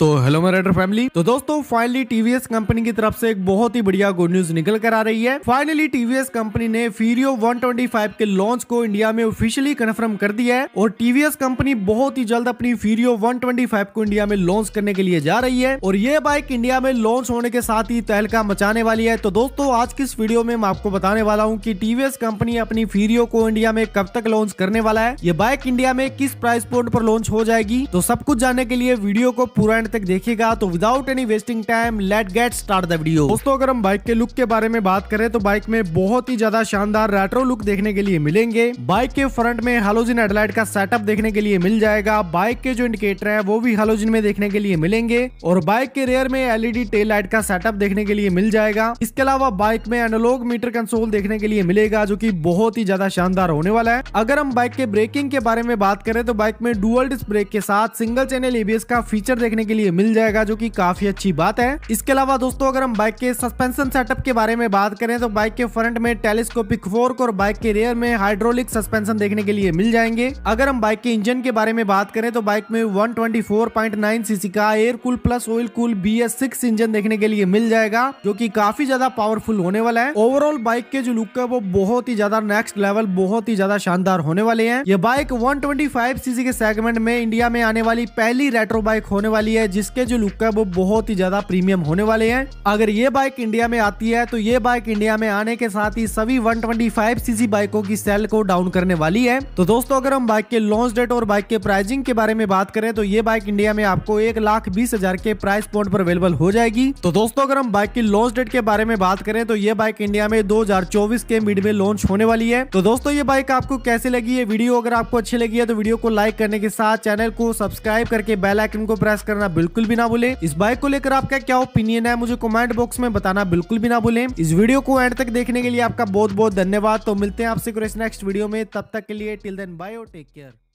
तो हेलो मेरा rider family तो दोस्तों फाइनली टीवीएस कंपनी की तरफ से एक बहुत ही बढ़िया गुड न्यूज निकल कर आ रही है फाइनली टीवीएस कंपनी ने फीरियो 125 के लॉन्च को इंडिया में ऑफिशियली कन्फर्म कर दिया है और टीवीएस कंपनी बहुत ही जल्द अपनी फीरियो 125 को इंडिया में लॉन्च करने के लिए जा रही है और ये बाइक इंडिया में लॉन्च होने के साथ ही तहलका मचाने वाली है तो दोस्तों आज की इस वीडियो में मैं आपको बताने वाला हूँ की टीवीएस कंपनी अपनी फीरियो को इंडिया में कब तक लॉन्च करने वाला है ये बाइक इंडिया में किस प्राइस पॉइंट पर लॉन्च हो जाएगी तो सब कुछ जानने के लिए वीडियो को पूरा एंड तक देखिएगा तो without any wasting time let get start video दोस्तों अगर हम बाइक के लुक के बारे में बात करें तो बाइक में बहुत ही ज्यादा शानदार रेट्रो लुक देखने के लिए मिलेंगे बाइक के फ्रंट में हालोजिन एडलाइट का सेटअप देखने के लिए मिल जाएगा बाइक के जो इंडिकेटर है वो भी हालोजिन में देखने के लिए मिलेंगे और बाइक के रेयर में एलईडी टेल लाइट का सेटअप देखने के लिए मिल जाएगा इसके अलावा बाइक में एनोलॉग मीटर कंसोल देखने के लिए मिलेगा जो की बहुत ही ज्यादा शानदार होने वाला है अगर हम बाइक के ब्रेकिंग के बारे में बात करें तो बाइक में डुअल डिस्क ब्रेक के साथ सिंगल चैनल एबीएस का फीचर देखने के लिए मिल जाएगा जो कि काफी अच्छी बात है इसके अलावा दोस्तों अगर हम बाइक के सस्पेंशन सेटअप के बारे में बात करें तो बाइक के फ्रंट में टेलीस्कोपिक फोर्क और बाइक के रेयर में हाइड्रोलिक सस्पेंशन देखने के लिए मिल जाएंगे अगर हम बाइक के इंजन के बारे में बात करें तो बाइक में वन सीसी का air cool plus oil cool B engine देखने के लिए मिल जाएगा जो की काफी ज्यादा पावरफुल होने वाला है ओवरऑल बाइक के जो लुक है वो बहुत ही ज्यादा नेक्स्ट लेवल बहुत ही ज्यादा शानदार होने वाले हैं ये बाइक 125 सीसी के सेगमेंट में इंडिया में आने वाली पहली रेट्रो बाइक होने वाली है है जिसके जो लुक है वो बहुत ही ज्यादा प्रीमियम होने वाले हैं अगर ये बाइक इंडिया में आती है तो ये बाइक इंडिया में आने के साथ ही सभी 125 सीसी बाइकों की सेल को डाउन करने वाली है तो दोस्तों अगर हम बाइक के लॉन्च डेट और बाइक के प्राइसिंग के बारे में बात करें तो ये बाइक इंडिया में आपको एक लाख बीस हजार के प्राइस पॉइंट पर अवेलेबल हो जाएगी तो दोस्तों अगर हम बाइक की लॉन्च डेट के बारे में बात करें तो ये बाइक इंडिया में चौबीस के मिड में लॉन्च होने वाली है तो दोस्तों ये बाइक आपको कैसे लगी है वीडियो अगर आपको अच्छी लगी है तो वीडियो को लाइक करने के साथ चैनल को सब्सक्राइब करके बेल आइकन को प्रेस करना बिल्कुल भी ना भूले इस बाइक को लेकर आपका क्या ओपिनियन है मुझे कमेंट बॉक्स में बताना बिल्कुल भी ना भूले इस वीडियो को एंड तक देखने के लिए आपका बहुत बहुत धन्यवाद तो मिलते हैं आपसे नेक्स्ट वीडियो में तब तक के लिए टिल देन बाय और टेक केयर